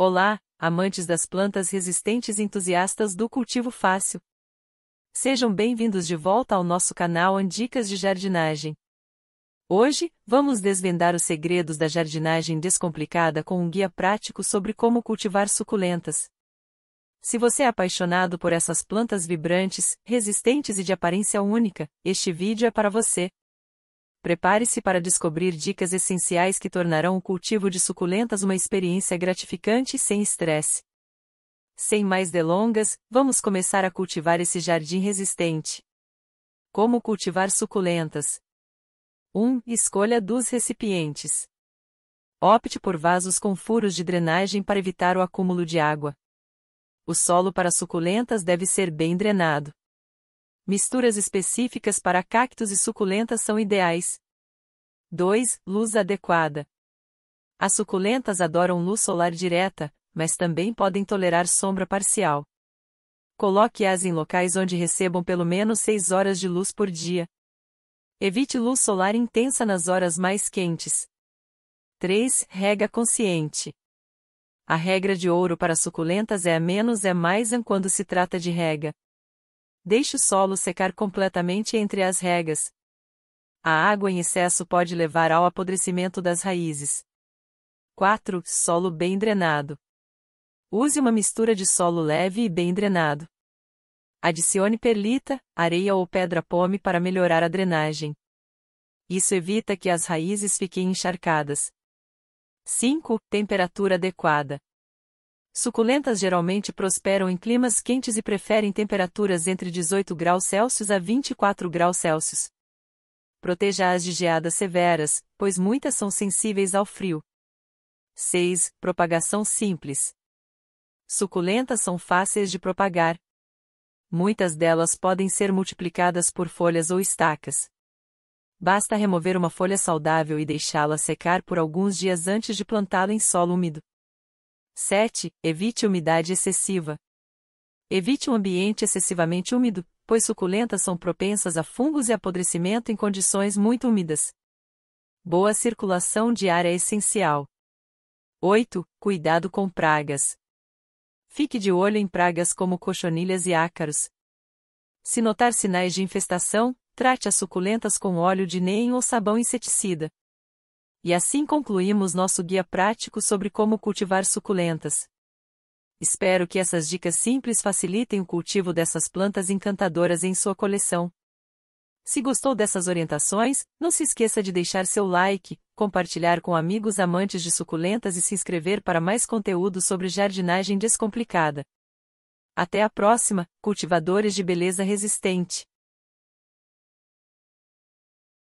Olá, amantes das plantas resistentes e entusiastas do cultivo fácil. Sejam bem-vindos de volta ao nosso canal Andicas de Jardinagem. Hoje, vamos desvendar os segredos da jardinagem descomplicada com um guia prático sobre como cultivar suculentas. Se você é apaixonado por essas plantas vibrantes, resistentes e de aparência única, este vídeo é para você. Prepare-se para descobrir dicas essenciais que tornarão o cultivo de suculentas uma experiência gratificante e sem estresse. Sem mais delongas, vamos começar a cultivar esse jardim resistente. Como cultivar suculentas? 1. Escolha dos recipientes. Opte por vasos com furos de drenagem para evitar o acúmulo de água. O solo para suculentas deve ser bem drenado. Misturas específicas para cactos e suculentas são ideais. 2. Luz adequada. As suculentas adoram luz solar direta, mas também podem tolerar sombra parcial. Coloque-as em locais onde recebam pelo menos 6 horas de luz por dia. Evite luz solar intensa nas horas mais quentes. 3. Rega consciente. A regra de ouro para suculentas é a menos é mais quando se trata de rega. Deixe o solo secar completamente entre as regas. A água em excesso pode levar ao apodrecimento das raízes. 4. Solo bem drenado. Use uma mistura de solo leve e bem drenado. Adicione perlita, areia ou pedra-pome para melhorar a drenagem. Isso evita que as raízes fiquem encharcadas. 5. Temperatura adequada. Suculentas geralmente prosperam em climas quentes e preferem temperaturas entre 18 graus Celsius a 24 graus Celsius. Proteja-as de geadas severas, pois muitas são sensíveis ao frio. 6. Propagação simples. Suculentas são fáceis de propagar. Muitas delas podem ser multiplicadas por folhas ou estacas. Basta remover uma folha saudável e deixá-la secar por alguns dias antes de plantá-la em solo úmido. 7. Evite umidade excessiva. Evite um ambiente excessivamente úmido, pois suculentas são propensas a fungos e apodrecimento em condições muito úmidas. Boa circulação de ar é essencial. 8. Cuidado com pragas. Fique de olho em pragas como cochonilhas e ácaros. Se notar sinais de infestação, trate as suculentas com óleo de neem ou sabão inseticida. E assim concluímos nosso guia prático sobre como cultivar suculentas. Espero que essas dicas simples facilitem o cultivo dessas plantas encantadoras em sua coleção. Se gostou dessas orientações, não se esqueça de deixar seu like, compartilhar com amigos amantes de suculentas e se inscrever para mais conteúdo sobre jardinagem descomplicada. Até a próxima, cultivadores de beleza resistente!